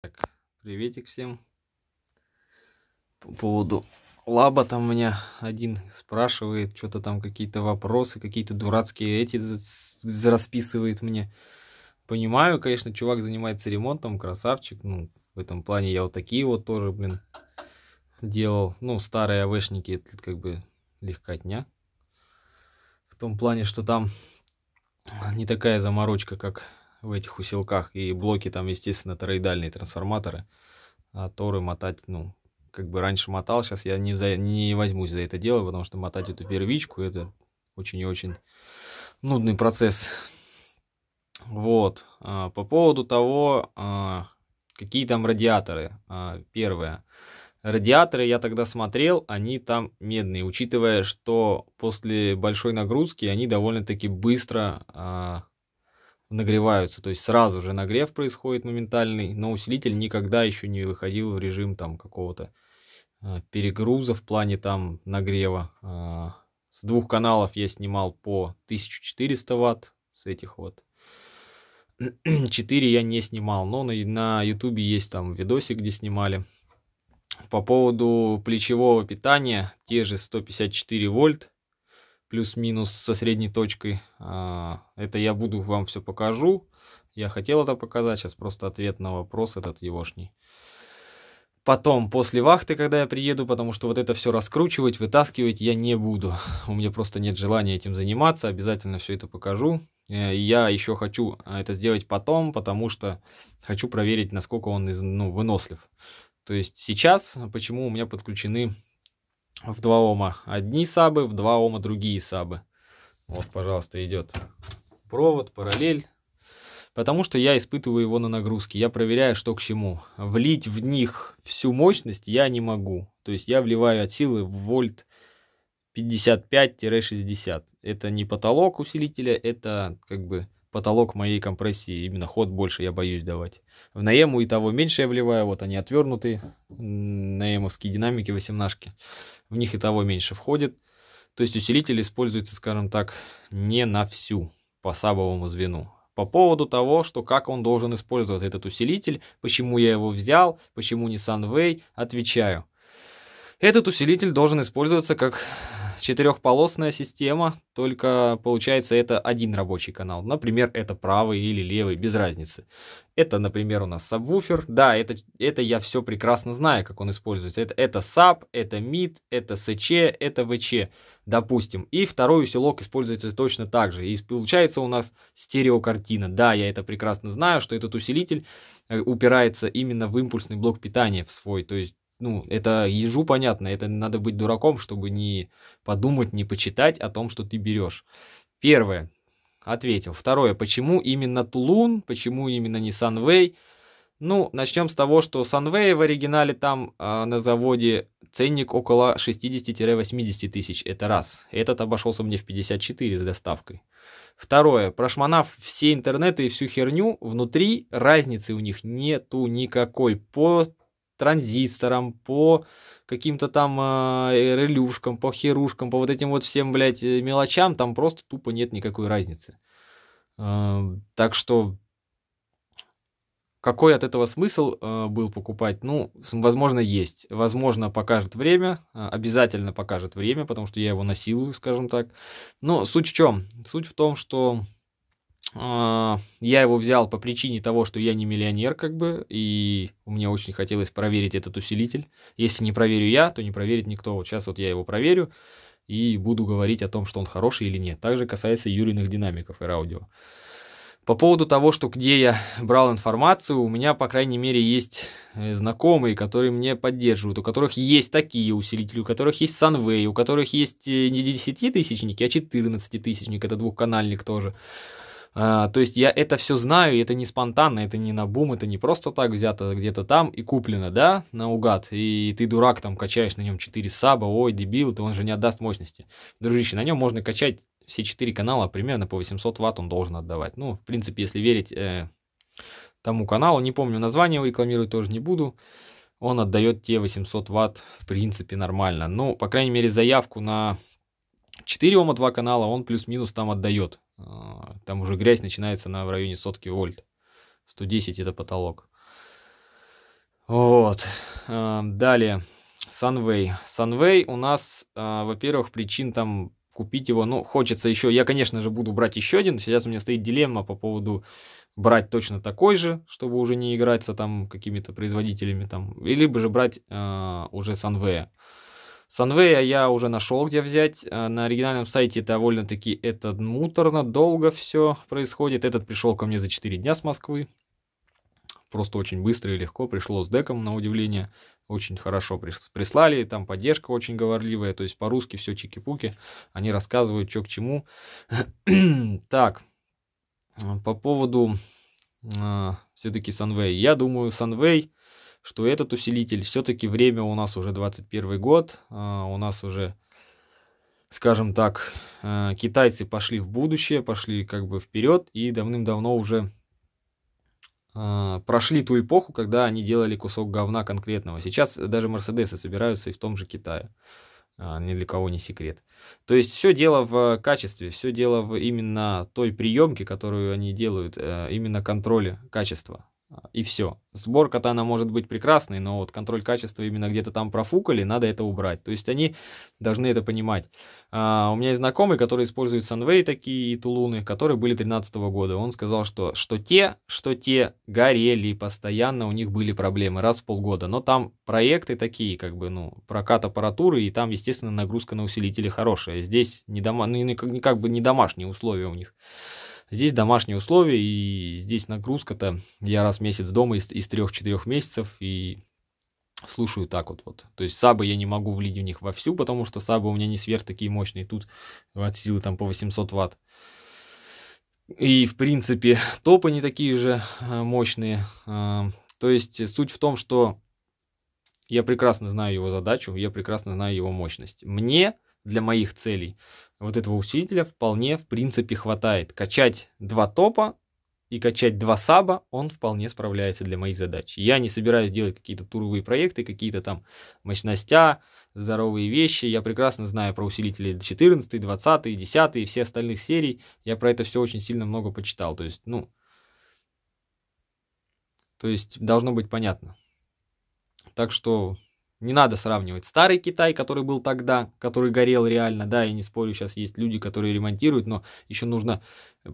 Так, приветик всем. По поводу лаба там у меня один спрашивает, что-то там какие-то вопросы, какие-то дурацкие эти расписывает мне. Понимаю, конечно, чувак занимается ремонтом, красавчик. Ну, в этом плане я вот такие вот тоже, блин, делал. Ну, старые АВшники, это как бы легкотня. В том плане, что там не такая заморочка, как в этих усилках. И блоки там, естественно, тороидальные трансформаторы. А торы мотать, ну, как бы раньше мотал, сейчас я не, за, не возьмусь за это дело, потому что мотать эту первичку, это очень и очень нудный процесс. Вот. А, по поводу того, а, какие там радиаторы. А, первое. Радиаторы я тогда смотрел, они там медные, учитывая, что после большой нагрузки они довольно-таки быстро нагреваются, то есть сразу же нагрев происходит моментальный, но усилитель никогда еще не выходил в режим там какого-то э, перегруза в плане там нагрева. Э, с двух каналов я снимал по 1400 ватт с этих вот. 4 я не снимал, но на, на YouTube есть там видосик, где снимали. По поводу плечевого питания, те же 154 вольт, плюс-минус со средней точкой. А, это я буду вам все покажу. Я хотел это показать, сейчас просто ответ на вопрос этот егошний. Потом, после вахты, когда я приеду, потому что вот это все раскручивать, вытаскивать я не буду. У меня просто нет желания этим заниматься, обязательно все это покажу. Э, я еще хочу а, это сделать потом, потому что хочу проверить, насколько он ну, вынослив. То есть сейчас, почему у меня подключены в 2 ома одни сабы, в 2 ома другие сабы. Вот, пожалуйста, идет провод, параллель. Потому что я испытываю его на нагрузке, я проверяю, что к чему. Влить в них всю мощность я не могу. То есть я вливаю от силы в вольт 55-60. Это не потолок усилителя, это как бы потолок моей компрессии, именно ход больше я боюсь давать. В наему и того меньше я вливаю, вот они отвернутые наемовские динамики 18 в них и того меньше входит. То есть усилитель используется, скажем так, не на всю по сабовому звену. По поводу того, что как он должен использовать этот усилитель, почему я его взял, почему не Sunway, отвечаю. Этот усилитель должен использоваться как четырехполосная система, только получается это один рабочий канал. Например, это правый или левый, без разницы. Это, например, у нас сабвуфер. Да, это, это я все прекрасно знаю, как он используется. Это, это саб, это мид, это СЧ, это ВЧ, допустим. И второй усилок используется точно так же. И получается у нас стереокартина. Да, я это прекрасно знаю, что этот усилитель э, упирается именно в импульсный блок питания в свой. То есть ну, это ежу понятно, это надо быть дураком, чтобы не подумать, не почитать о том, что ты берешь. Первое, ответил. Второе, почему именно Тулун, почему именно не Санвей? Ну, начнем с того, что Санвей в оригинале там э, на заводе ценник около 60-80 тысяч, это раз. Этот обошелся мне в 54 с доставкой. Второе, прошмонав все интернеты и всю херню, внутри разницы у них нету никакой по транзисторам, по каким-то там а, э, релюшкам, по херушкам, по вот этим вот всем, блядь, э, мелочам, там просто тупо нет никакой разницы. Э, так что какой от этого смысл э, был покупать? Ну, возможно, есть. Возможно, покажет время. Обязательно покажет время, потому что я его насилую, скажем так. Но суть в чем? Суть в том, что а, я его взял по причине того, что я не миллионер, как бы, и у меня очень хотелось проверить этот усилитель. Если не проверю я, то не проверит никто. Вот сейчас вот я его проверю и буду говорить о том, что он хороший или нет. Также касается юриных динамиков и аудио. По поводу того, что где я брал информацию, у меня, по крайней мере, есть э, знакомые, которые мне поддерживают, у которых есть такие усилители, у которых есть Sunway, у которых есть э, не 10 тысячник, а 14 тысячник, это двухканальник тоже. А, то есть я это все знаю, и это не спонтанно, это не на бум, это не просто так взято где-то там и куплено, да, наугад. И ты дурак там качаешь на нем 4 саба, ой, дебил, то он же не отдаст мощности. Дружище, на нем можно качать все 4 канала примерно по 800 ватт он должен отдавать. Ну, в принципе, если верить э, тому каналу, не помню название, рекламировать тоже не буду он отдает те 800 ватт в принципе нормально. Ну, по крайней мере, заявку на 4 Ома 2 канала он плюс-минус там отдает. А, там уже грязь начинается на, в районе сотки вольт. 110 это потолок. Вот. А, далее. Sunway. Sunway у нас, а, во-первых, причин там купить его, ну, хочется еще, я, конечно же, буду брать еще один, сейчас у меня стоит дилемма по поводу брать точно такой же, чтобы уже не играться там какими-то производителями там, или бы же брать э, уже Sunway. Санвея я уже нашел, где взять. Э, на оригинальном сайте довольно-таки это муторно, долго все происходит. Этот пришел ко мне за 4 дня с Москвы. Просто очень быстро и легко пришло с деком, на удивление. Очень хорошо прислали, там поддержка очень говорливая, то есть по-русски все чики-пуки. Они рассказывают, что к чему. так, э, по поводу э, все-таки Санвей. Я думаю, Санвей что этот усилитель, все-таки время у нас уже 21 год, а, у нас уже, скажем так, а, китайцы пошли в будущее, пошли как бы вперед и давным-давно уже а, прошли ту эпоху, когда они делали кусок говна конкретного. Сейчас даже Мерседесы собираются и в том же Китае. Ни для кого не секрет. То есть все дело в качестве, все дело в именно той приемке, которую они делают, э, именно контроле качества. А, и все. Сборка-то она может быть прекрасной, но вот контроль качества именно где-то там профукали, надо это убрать. То есть они должны это понимать. А, у меня есть знакомый, который использует Sunway такие и Тулуны, которые были 13 -го года. Он сказал, что, что те, что те горели, постоянно у них были проблемы раз в полгода. Но там проекты такие, как бы, ну, прокат аппаратуры, и там, естественно, нагрузка на усилители хорошая. Здесь не, дома, ну, не, как, не как бы не домашние условия у них. Здесь домашние условия, и здесь нагрузка-то я раз в месяц дома из, из 3-4 месяцев, и слушаю так вот. вот. То есть сабы я не могу влить в них вовсю, потому что сабы у меня не сверх такие мощные, тут от силы там по 800 ватт. И, в принципе, топы не такие же э, мощные. Э, то есть суть в том, что я прекрасно знаю его задачу, я прекрасно знаю его мощность. Мне для моих целей вот этого усилителя вполне, в принципе, хватает. Качать два топа и качать два саба, он вполне справляется для моих задач. Я не собираюсь делать какие-то туровые проекты, какие-то там мощностя, здоровые вещи. Я прекрасно знаю про усилители 14, 20, 10 и все остальных серий. Я про это все очень сильно много почитал. То есть, ну, то есть должно быть понятно. Так что не надо сравнивать старый Китай, который был тогда, который горел реально, да, я не спорю, сейчас есть люди, которые ремонтируют, но еще нужно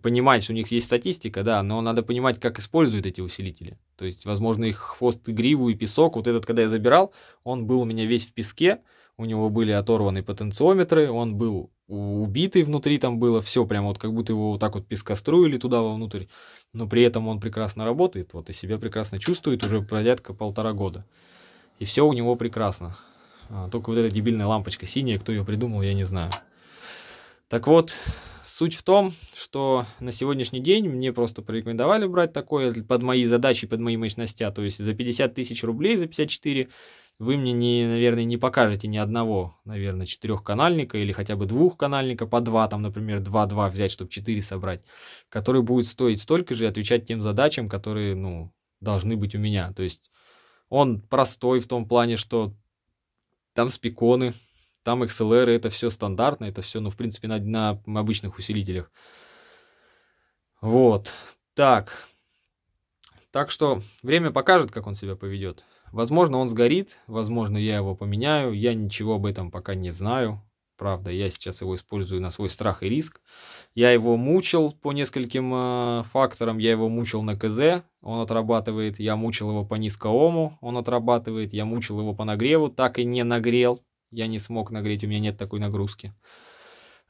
понимать, что у них есть статистика, да, но надо понимать, как используют эти усилители. То есть, возможно, их хвост, гриву и песок, вот этот, когда я забирал, он был у меня весь в песке, у него были оторваны потенциометры, он был убитый внутри, там было все прямо вот как будто его вот так вот пескоструили туда вовнутрь, но при этом он прекрасно работает, вот и себя прекрасно чувствует уже порядка полтора года. И все у него прекрасно. А, только вот эта дебильная лампочка синяя, кто ее придумал, я не знаю. Так вот, суть в том, что на сегодняшний день мне просто порекомендовали брать такое под мои задачи, под мои мощности. То есть за 50 тысяч рублей, за 54, вы мне, не, наверное, не покажете ни одного, наверное, четырехканальника или хотя бы двухканальника по два, там, например, два-два взять, чтобы четыре собрать, который будет стоить столько же и отвечать тем задачам, которые, ну, должны быть у меня. То есть он простой в том плане, что там спиконы, там XLR, это все стандартно, это все, ну, в принципе, на, на обычных усилителях. Вот. Так. Так что время покажет, как он себя поведет. Возможно, он сгорит, возможно, я его поменяю, я ничего об этом пока не знаю. Правда, я сейчас его использую на свой страх и риск. Я его мучил по нескольким э, факторам. Я его мучил на КЗ, он отрабатывает. Я мучил его по низкоому, он отрабатывает. Я мучил его по нагреву, так и не нагрел. Я не смог нагреть, у меня нет такой нагрузки.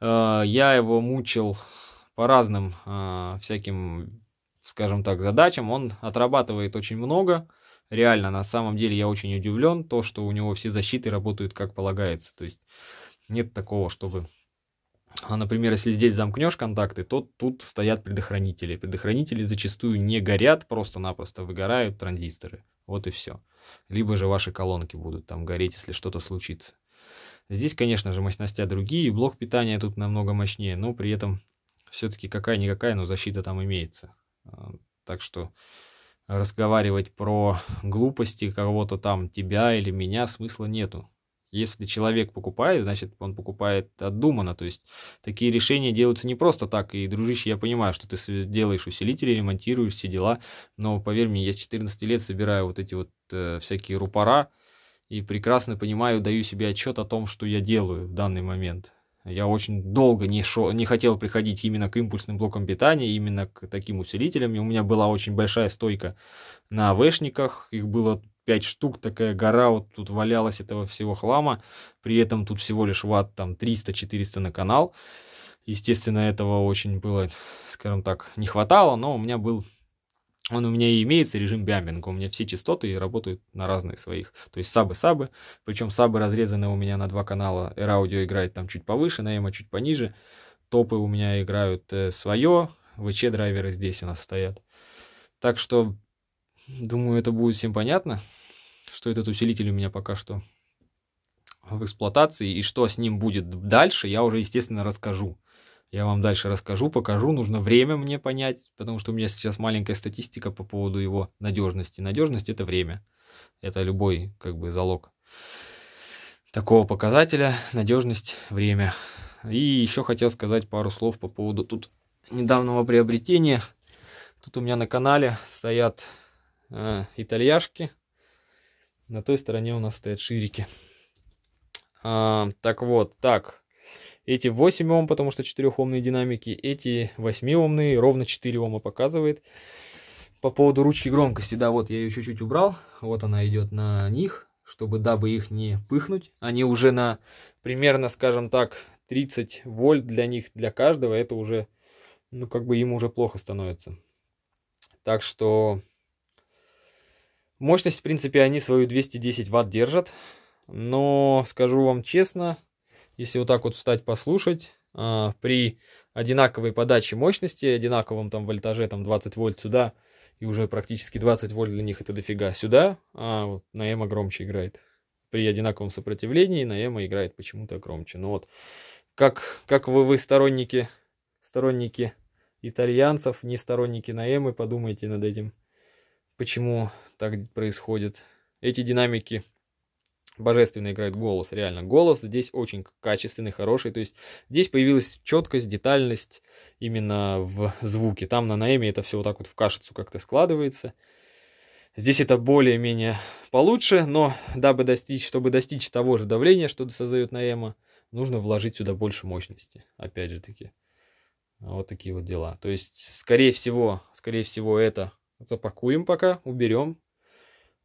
Э, я его мучил по разным э, всяким, скажем так, задачам. Он отрабатывает очень много реально, на самом деле я очень удивлен, то, что у него все защиты работают как полагается. То есть нет такого, чтобы а, Например, если здесь замкнешь контакты, то тут стоят предохранители. Предохранители зачастую не горят, просто-напросто выгорают транзисторы. Вот и все. Либо же ваши колонки будут там гореть, если что-то случится. Здесь, конечно же, мощности другие, блок питания тут намного мощнее, но при этом все-таки какая-никакая, но защита там имеется. А, так что разговаривать про глупости кого-то там, тебя или меня, смысла нету. Если человек покупает, значит, он покупает отдуманно. То есть такие решения делаются не просто так. И, дружище, я понимаю, что ты делаешь усилители, ремонтируешь все дела. Но поверь мне, я с 14 лет собираю вот эти вот э, всякие рупора и прекрасно понимаю, даю себе отчет о том, что я делаю в данный момент. Я очень долго не, шо, не хотел приходить именно к импульсным блокам питания, именно к таким усилителям. И у меня была очень большая стойка на АВшниках. Их было пять штук, такая гора, вот тут валялась этого всего хлама, при этом тут всего лишь ватт там 300-400 на канал. Естественно, этого очень было, скажем так, не хватало, но у меня был он у меня и имеется режим биамбинга. У меня все частоты работают на разных своих. То есть сабы-сабы. Причем сабы разрезаны у меня на два канала. Эраудио играет там чуть повыше, на эмо чуть пониже. Топы у меня играют э, свое. ВЧ-драйверы здесь у нас стоят. Так что Думаю, это будет всем понятно, что этот усилитель у меня пока что в эксплуатации, и что с ним будет дальше, я уже, естественно, расскажу. Я вам дальше расскажу, покажу, нужно время мне понять, потому что у меня сейчас маленькая статистика по поводу его надежности. Надежность – это время, это любой как бы залог такого показателя, надежность – время. И еще хотел сказать пару слов по поводу тут недавнего приобретения. Тут у меня на канале стоят а, итальяшки. На той стороне у нас стоят ширики. А, так вот, так. Эти 8 Ом, потому что 4-омные динамики. Эти 8-омные, ровно 4 Ома показывает. По поводу ручки громкости, да, вот я ее чуть-чуть убрал. Вот она идет на них, чтобы, дабы их не пыхнуть. Они уже на примерно, скажем так, 30 вольт для них, для каждого. Это уже, ну, как бы им уже плохо становится. Так что Мощность, в принципе, они свою 210 ватт держат. Но скажу вам честно, если вот так вот встать послушать, а, при одинаковой подаче мощности, одинаковом там вольтаже, там 20 вольт сюда, и уже практически 20 вольт для них это дофига сюда, а вот на эмо громче играет. При одинаковом сопротивлении на эмо играет почему-то громче. Ну вот, как, как вы, вы сторонники, сторонники итальянцев, не сторонники на эмо, подумайте над этим почему так происходит. Эти динамики божественно играют голос, реально. Голос здесь очень качественный, хороший. То есть здесь появилась четкость, детальность именно в звуке. Там на наэме это все вот так вот в кашицу как-то складывается. Здесь это более-менее получше, но дабы достичь, чтобы достичь того же давления, что создает наэма, нужно вложить сюда больше мощности. Опять же таки, вот такие вот дела. То есть, скорее всего, скорее всего, это запакуем пока, уберем.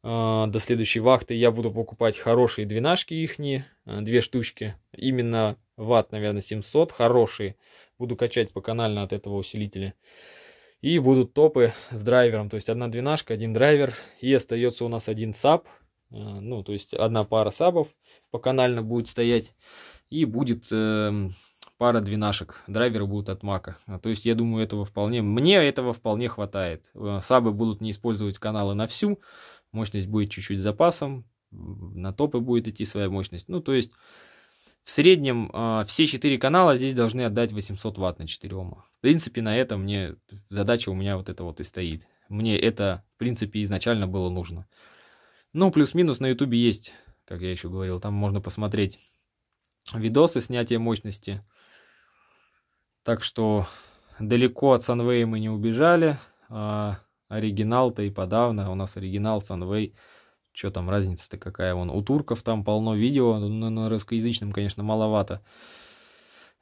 А, до следующей вахты я буду покупать хорошие двенашки ихние, а, две штучки. Именно ватт, наверное, 700, хорошие. Буду качать по канально от этого усилителя. И будут топы с драйвером, то есть одна двенашка, один драйвер. И остается у нас один саб, а, ну, то есть одна пара сабов по канально будет стоять. И будет э, пара двенашек, драйверы будут от Мака. А, то есть я думаю, этого вполне, мне этого вполне хватает. Э, сабы будут не использовать каналы на всю, мощность будет чуть-чуть с запасом, на топы будет идти своя мощность. Ну, то есть в среднем э, все 4 канала здесь должны отдать 800 ватт на 4 ома. В принципе, на этом мне задача у меня вот это вот и стоит. Мне это, в принципе, изначально было нужно. Ну, плюс-минус на ютубе есть, как я еще говорил, там можно посмотреть видосы снятия мощности. Так что далеко от Санвей мы не убежали. А оригинал-то и подавно. У нас оригинал Санвей. Что там разница-то какая? Вон у турков там полно видео. Но ну, на русскоязычном, конечно, маловато.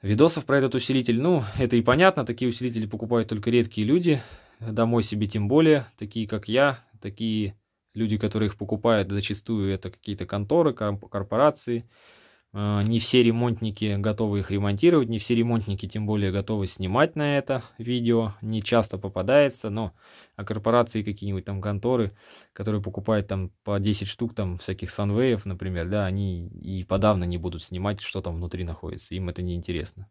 Видосов про этот усилитель, ну, это и понятно, такие усилители покупают только редкие люди, домой себе тем более, такие как я, такие люди, которые их покупают, зачастую это какие-то конторы, корпорации, Э, не все ремонтники готовы их ремонтировать, не все ремонтники тем более готовы снимать на это видео. Не часто попадается, но а корпорации какие-нибудь там конторы, которые покупают там по 10 штук там всяких санвеев, например, да, они и подавно не будут снимать, что там внутри находится. Им это не интересно.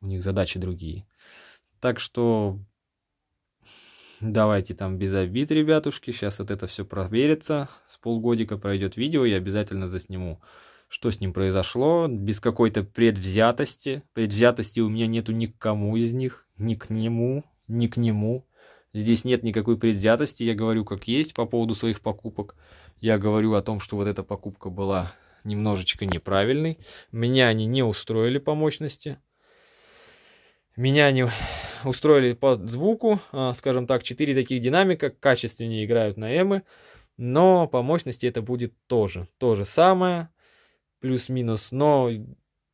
У них задачи другие. Так что давайте там без обид, ребятушки. Сейчас вот это все проверится. С полгодика пройдет видео, я обязательно засниму что с ним произошло, без какой-то предвзятости. Предвзятости у меня нету ни к кому из них, ни к нему, ни к нему. Здесь нет никакой предвзятости, я говорю как есть по поводу своих покупок. Я говорю о том, что вот эта покупка была немножечко неправильной. Меня они не устроили по мощности. Меня они устроили по звуку, а, скажем так, 4 таких динамика качественнее играют на эмы, но по мощности это будет тоже то же самое, плюс-минус, но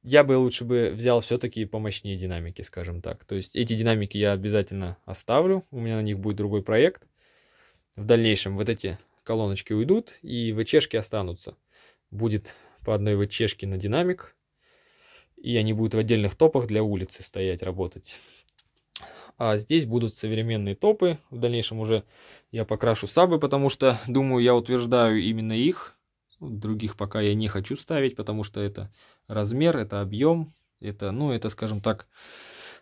я бы лучше бы взял все-таки помощнее динамики, скажем так. То есть эти динамики я обязательно оставлю, у меня на них будет другой проект. В дальнейшем вот эти колоночки уйдут и ВЧшки останутся. Будет по одной ВЧшке на динамик, и они будут в отдельных топах для улицы стоять, работать. А здесь будут современные топы. В дальнейшем уже я покрашу сабы, потому что, думаю, я утверждаю именно их. Других пока я не хочу ставить, потому что это размер, это объем, это, ну, это, скажем так,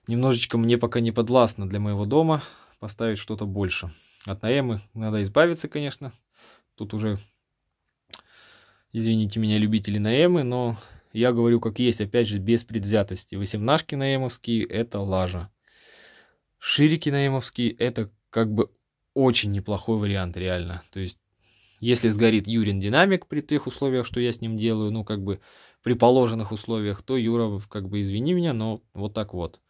немножечко мне пока не подвластно для моего дома поставить что-то больше. От наемы надо избавиться, конечно. Тут уже, извините меня, любители наемы, но я говорю как есть, опять же, без предвзятости. Восемнашки наемовские – это лажа. Ширики наемовские – это как бы очень неплохой вариант, реально. То есть если сгорит Юрин динамик при тех условиях, что я с ним делаю, ну, как бы при положенных условиях, то Юра, как бы, извини меня, но вот так вот.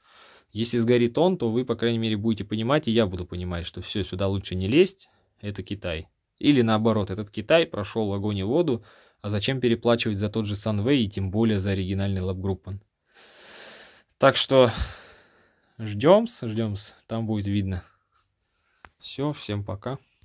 Если сгорит он, то вы, по крайней мере, будете понимать, и я буду понимать, что все, сюда лучше не лезть, это Китай. Или наоборот, этот Китай прошел огонь и воду, а зачем переплачивать за тот же Sunway и тем более за оригинальный лабгруппан. Так что ждем, ждем, там будет видно. Все, всем пока.